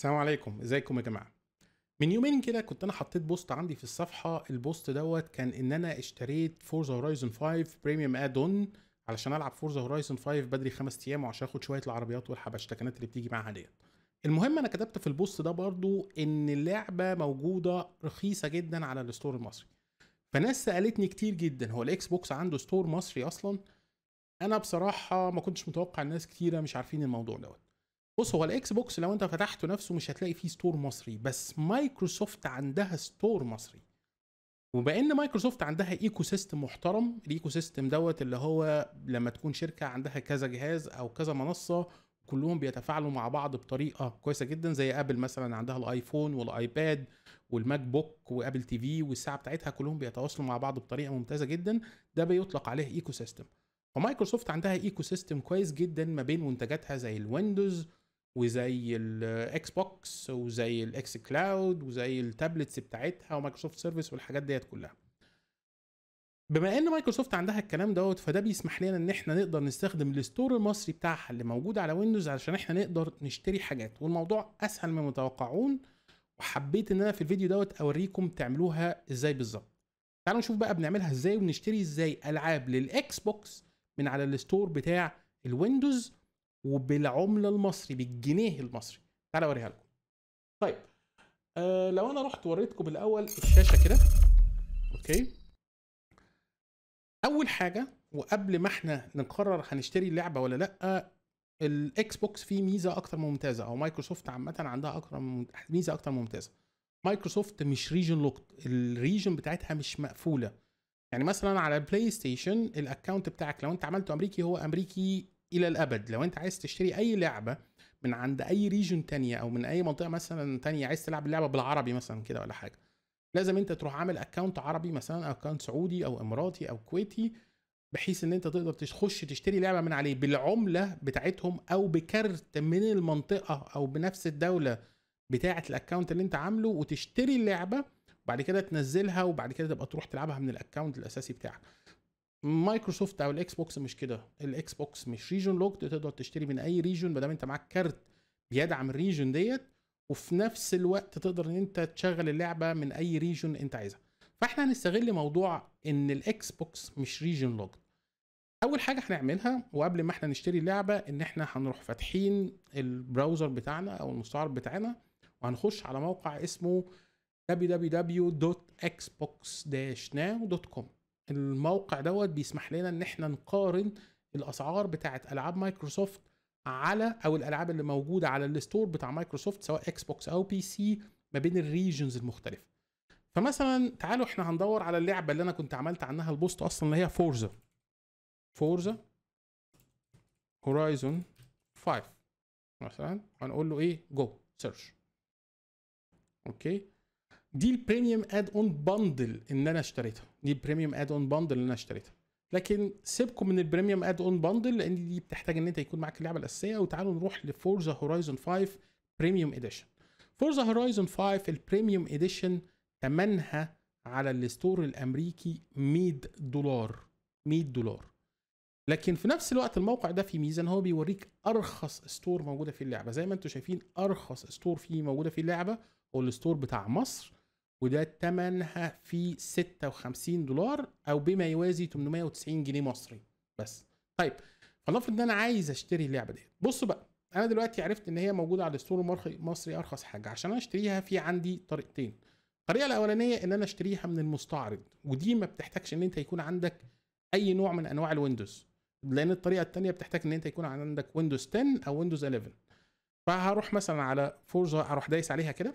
السلام عليكم ازيكم يا جماعه من يومين كده كنت انا حطيت بوست عندي في الصفحه البوست دوت كان ان انا اشتريت فورزا هورايزون 5 بريميوم ادون علشان العب فورزا هورايزون 5 بدري خمس ايام وعشان اخد شويه العربيات والحبشتكنات اللي بتيجي معاها ديت المهم انا كتبت في البوست ده برضو ان اللعبه موجوده رخيصه جدا على الستور المصري فناس سالتني كتير جدا هو الاكس بوكس عنده ستور مصري اصلا انا بصراحه ما كنتش متوقع الناس كتيره مش عارفين الموضوع دوت بص هو الاكس بوكس لو انت فتحته نفسه مش هتلاقي فيه ستور مصري بس مايكروسوفت عندها ستور مصري وبان مايكروسوفت عندها ايكو سيستم محترم الايكو سيستم دوت اللي هو لما تكون شركه عندها كذا جهاز او كذا منصه كلهم بيتفاعلوا مع بعض بطريقه كويسه جدا زي ابل مثلا عندها الايفون والايباد والماك بوك وابل تي في والساعه بتاعتها كلهم بيتواصلوا مع بعض بطريقه ممتازه جدا ده بيطلق عليه ايكو سيستم فمايكروسوفت عندها ايكو سيستم كويس جدا ما بين منتجاتها زي الويندوز وزي الاكس بوكس وزي الاكس كلاود وزي التابلتس بتاعتها ومايكروسوفت سيرفيس والحاجات ديت كلها بما ان مايكروسوفت عندها الكلام دوت فده بيسمح لنا ان احنا نقدر نستخدم الستور المصري بتاعها اللي موجود على ويندوز علشان احنا نقدر نشتري حاجات والموضوع اسهل مما متوقعون وحبيت ان انا في الفيديو دوت اوريكم تعملوها ازاي بالظبط تعالوا نشوف بقى بنعملها ازاي وبنشتري ازاي العاب للاكس بوكس من على الستور بتاع الويندوز وبالعمله المصري بالجنيه المصري تعالى اوريها لكم طيب آه لو انا رحت وريتكم الاول الشاشه كده اوكي اول حاجه وقبل ما احنا نقرر هنشتري اللعبه ولا لا الاكس بوكس فيه ميزه اكتر ممتازه او مايكروسوفت عامه عندها اكتر ميزه اكتر ممتازه مايكروسوفت مش ريجن لوكت الريجن بتاعتها مش مقفوله يعني مثلا على البلاي ستيشن الاكونت بتاعك لو انت عملته امريكي هو امريكي الى الابد لو انت عايز تشتري اي لعبه من عند اي ريجن تانية او من اي منطقه مثلا تانية عايز تلعب اللعبه بالعربي مثلا كده ولا حاجه لازم انت تروح عامل اكونت عربي مثلا اكونت سعودي او اماراتي او كويتي بحيث ان انت تقدر تخش تشتري لعبه من عليه بالعمله بتاعتهم او بكارت من المنطقه او بنفس الدوله بتاعه الاكونت اللي انت عامله وتشتري اللعبه وبعد كده تنزلها وبعد كده تبقى تروح تلعبها من الاكونت الاساسي بتاعك مايكروسوفت او الاكس بوكس مش كده الاكس بوكس مش ريجون لوكد تقدر تشتري من اي ريجون ما دام انت معاك كارت بيدعم الريجون ديت وفي نفس الوقت تقدر ان انت تشغل اللعبه من اي ريجون انت عايزها فاحنا هنستغل موضوع ان الاكس بوكس مش ريجون لوكد اول حاجه هنعملها وقبل ما احنا نشتري اللعبه ان احنا هنروح فاتحين البراوزر بتاعنا او المستعرض بتاعنا وهنخش على موقع اسمه www.xbox-now.com الموقع دوت بيسمح لنا ان احنا نقارن الاسعار بتاعه العاب مايكروسوفت على او الالعاب اللي موجوده على الستور بتاع مايكروسوفت سواء اكس بوكس او بي سي ما بين الريجنز المختلفه فمثلا تعالوا احنا هندور على اللعبه اللي انا كنت عملت عنها البوست اصلا اللي هي فورزا فورزا هورايزون 5 مثلا هنقول له ايه جو سيرش اوكي دي البريميوم اد اون باندل ان انا اشتريتها دي البريميوم اد اون باندل اللي انا اشتريتها لكن سيبكم من البريميوم اد اون باندل لان دي بتحتاج ان انت يكون معاك اللعبه الاساسيه وتعالوا نروح لفورزا هورايزون 5 بريميوم اديشن فورزا هورايزون 5 البريميوم اديشن ثمنها على الستور الامريكي 100 دولار 100 دولار لكن في نفس الوقت الموقع ده فيه ميزه ان هو بيوريك ارخص ستور موجوده في اللعبه زي ما انتم شايفين ارخص ستور فيه موجوده في اللعبه هو الستور بتاع مصر وده تمنها في 56 دولار او بما يوازي 890 جنيه مصري بس طيب فلنفرض ان انا عايز اشتري اللعبه ديت بصوا بقى انا دلوقتي عرفت ان هي موجوده على الستور المصري ارخص حاجه عشان اشتريها في عندي طريقتين الطريقه الاولانيه ان انا اشتريها من المستعرض ودي ما بتحتاجش ان انت يكون عندك اي نوع من انواع الويندوز لان الطريقه الثانيه بتحتاج ان انت يكون عندك ويندوز 10 او ويندوز 11 فهروح مثلا على فورزا اروح دايس عليها كده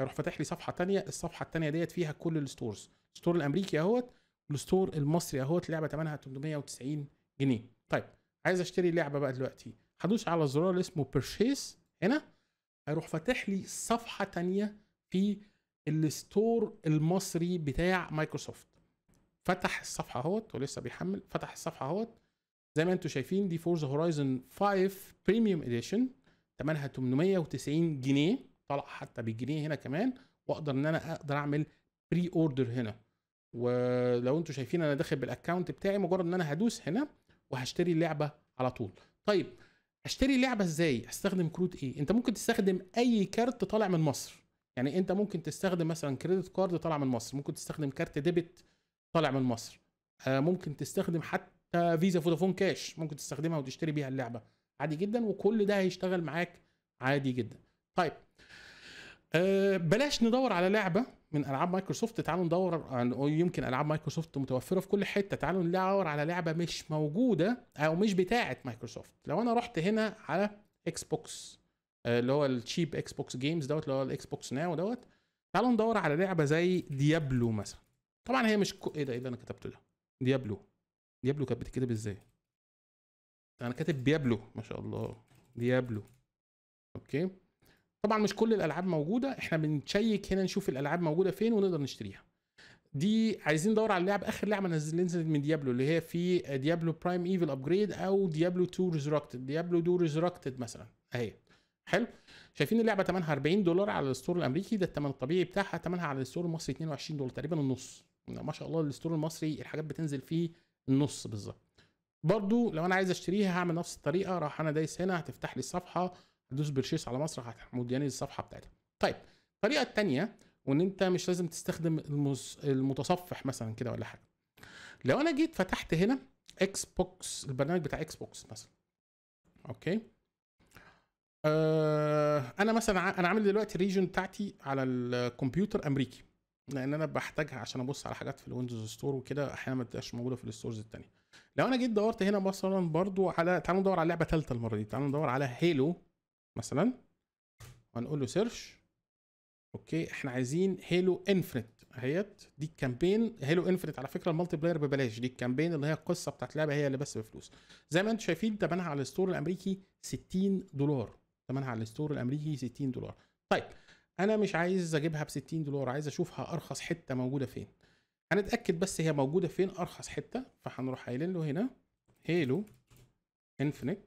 هيروح فاتح لي صفحه تانية الصفحه التانية ديت فيها كل الستورز الستور الامريكي اهوت والستور المصري اهوت لعبه ثمنها 890 جنيه طيب عايز اشتري لعبه بقى دلوقتي هدوس على الزرار اللي اسمه بيرشيس هنا هيروح فاتح لي صفحه تانية في الستور المصري بتاع مايكروسوفت فتح الصفحه اهوت ولسه بيحمل فتح الصفحه اهوت زي ما انتم شايفين دي فورز هورايزن 5 بريميوم اديشن ثمنها 890 جنيه طلع حتى بالجنيه هنا كمان واقدر ان انا اقدر اعمل بري اوردر هنا ولو انتم شايفين انا داخل بالاكونت بتاعي مجرد ان انا هدوس هنا وهشتري اللعبه على طول طيب اشتري لعبه ازاي استخدم كروت ايه انت ممكن تستخدم اي كارت طالع من مصر يعني انت ممكن تستخدم مثلا كريدت كارد طالع من مصر ممكن تستخدم كارت ديبت طالع من مصر آه، ممكن تستخدم حتى فيزا فودافون كاش ممكن تستخدمها وتشتري بيها اللعبه عادي جدا وكل ده هيشتغل معاك عادي جدا طيب أه بلاش ندور على لعبه من العاب مايكروسوفت تعالوا ندور عن يمكن العاب مايكروسوفت متوفره في كل حته تعالوا ندور على لعبه مش موجوده او مش بتاعه مايكروسوفت لو انا رحت هنا على اكس آه، بوكس اللي هو التشيب اكس بوكس جيمز دوت اللي هو الاكس بوكس ناو دوت تعالوا ندور على لعبه زي ديابلو مثلا طبعا هي مش كو... ايه ده ايه اللي انا كتبته ده ديابلو ديابلو كانت بتتكتب ازاي انا كاتب ديابلو ما شاء الله ديابلو اوكي طبعا مش كل الالعاب موجوده احنا بنشيك هنا نشوف الالعاب موجوده فين ونقدر نشتريها دي عايزين ندور على اللعب اخر لعبه نزلت من ديابلو اللي هي في ديابلو برايم ايفل ابجريد او ديابلو 2 ريزركتد ديابلو 2 ريزركتد مثلا اهي حلو شايفين اللعبه ثمنها 40 دولار على الستور الامريكي ده الثمن الطبيعي بتاعها ثمنها على الستور المصري 22 دولار تقريبا النص ما شاء الله الستور المصري الحاجات بتنزل فيه النص بالظبط برضو لو انا عايز اشتريها هعمل نفس الطريقه راح انا دايس هنا هتفتح لي الصفحه هتدوس بيرشيس على مسرح هتحمود يعني الصفحه بتاعتها طيب الطريقه الثانيه وان انت مش لازم تستخدم المتصفح مثلا كده ولا حاجه لو انا جيت فتحت هنا اكس بوكس البرنامج بتاع اكس بوكس مثلا اوكي آه انا مثلا انا عامل دلوقتي ريجن بتاعتي على الكمبيوتر امريكي لان انا بحتاجها عشان ابص على حاجات في الويندوز ستور وكده احيانا ما بتبقاش موجوده في الستورز الثانيه لو انا جيت دورت هنا مثلا برضو على تعالوا ندور على لعبه ثالثه المره دي تعالوا ندور على هيلو مثلا هنقول له سيرش اوكي احنا عايزين هيلو انفنت اهيت دي الكامبين هيلو انفنت على فكره المالتي بلاير ببلاش دي الكامبين اللي هي القصه بتاعت اللعبه هي اللي بس بفلوس زي ما انتم شايفين تمنها على الستور الامريكي 60 دولار تمنها على الستور الامريكي 60 دولار طيب انا مش عايز اجيبها ب 60 دولار عايز اشوفها ارخص حته موجوده فين هنتاكد بس هي موجوده فين ارخص حته فهنروح قايلين له هنا هيلو انفنت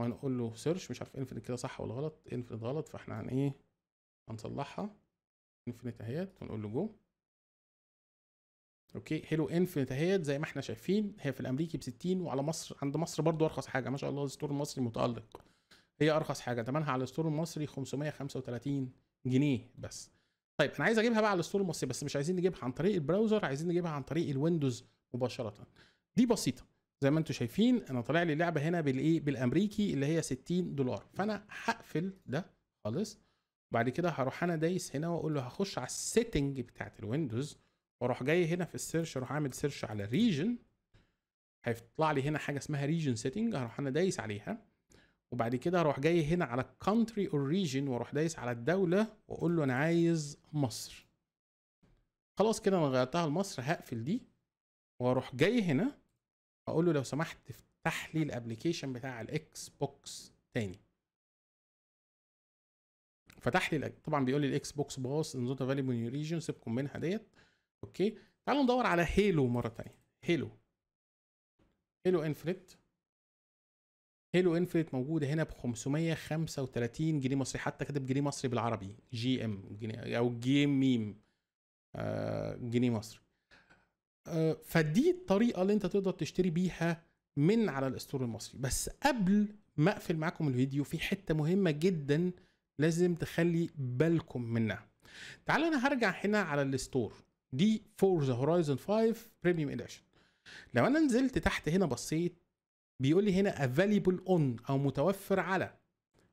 وهنقول له سيرش مش عارف انفنت كده صح ولا غلط انفنت غلط فاحنا هن ايه هنصلحها انفنت اهيت ونقول له جو اوكي حلو انفنت اهيت زي ما احنا شايفين هي في الامريكي ب 60 وعلى مصر عند مصر برضو ارخص حاجه ما شاء الله الستور المصري متالق هي ارخص حاجه تمنها على الستور المصري 535 جنيه بس طيب انا عايز اجيبها بقى على الستور المصري بس مش عايزين نجيبها عن طريق البراوزر عايزين نجيبها عن طريق الويندوز مباشره دي بسيطه زي ما انتم شايفين انا طالع لي لعبه هنا بالايه بالامريكي اللي هي 60 دولار فانا هقفل ده خالص بعد كده هروح انا دايس هنا واقول له هخش على السيتنج بتاعت الويندوز واروح جاي هنا في السيرش اروح اعمل سيرش على ريجن هيطلع لي هنا حاجه اسمها ريجن سيتنج هروح انا دايس عليها وبعد كده اروح جاي هنا على الكونتري اور ريجن واروح دايس على الدوله واقول له انا عايز مصر خلاص كده انا غيرتها لمصر هقفل دي واروح جاي هنا اقول له لو سمحت افتح لي الابلكيشن بتاع الاكس بوكس تاني فتح لي طبعا بيقول لي الاكس بوكس باص نوت افيلبل نيو ريجن سيبكم منها ديت اوكي تعالوا ندور على هيلو مره تانية هيلو هيلو انفنت هيلو انفنت موجوده هنا ب 535 جنيه مصري حتى كاتب جنيه مصري بالعربي جي ام جنيه او جي ميم آه جنيه مصري آه، فدي الطريقه اللي انت تقدر تشتري بيها من على الاستور المصري بس قبل ما اقفل معاكم الفيديو في حته مهمه جدا لازم تخلي بالكم منها تعال انا هرجع هنا على الاستور دي فور ذا هورايزون 5 بريميوم اديشن لو انا نزلت تحت هنا بصيت بيقول لي هنا افاليبل اون او متوفر على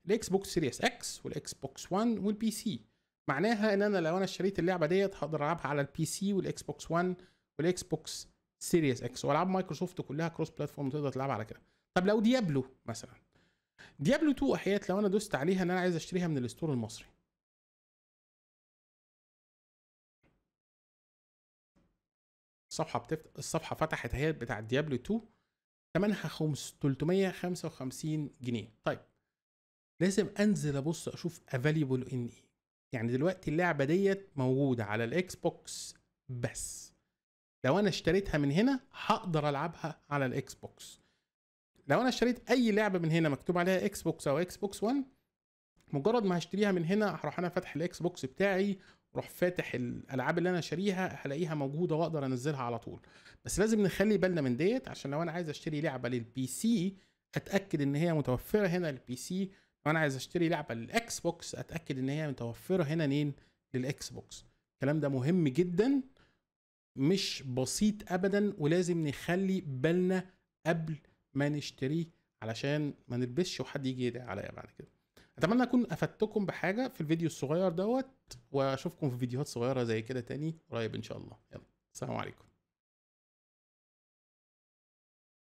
الاكس بوكس سيريس اكس والاكس بوكس 1 والبي سي معناها ان انا لو انا اشتريت اللعبه ديت هقدر العبها على البي سي والاكس بوكس 1 والاكس بوكس سيريس اكس والعاب مايكروسوفت كلها كروس بلاتفورم تقدر تلعب على كده طب لو ديابلو مثلا ديابلو 2 احيات لو انا دوست عليها ان انا عايز اشتريها من الاستور المصري الصفحه بتفت... الصفحه فتحت اهي بتاع ديابلو 2 ثمنها 355 جنيه طيب لازم انزل ابص اشوف افاليبل ان ايه يعني دلوقتي اللعبه ديت موجوده على الاكس بوكس بس لو انا اشتريتها من هنا هقدر العبها على الاكس بوكس لو انا اشتريت اي لعبه من هنا مكتوب عليها اكس بوكس او اكس بوكس 1 مجرد ما هشتريها من هنا هروح انا فاتح الاكس بوكس بتاعي اروح فاتح الالعاب اللي انا شاريها هلاقيها موجوده واقدر انزلها على طول بس لازم نخلي بالنا من ديت عشان لو انا عايز اشتري لعبه للبي سي اتاكد ان هي متوفره هنا للبي سي لو انا عايز اشتري لعبه للاكس بوكس اتاكد ان هي متوفره هنا نين للاكس بوكس الكلام ده مهم جدا مش بسيط ابدا ولازم نخلي بالنا قبل ما نشتريه علشان ما نلبسش وحد يجي يدعي عليا بعد كده اتمنى اكون افدتكم بحاجه في الفيديو الصغير دوت واشوفكم في فيديوهات صغيره زي كده تاني قريب ان شاء الله يلا السلام عليكم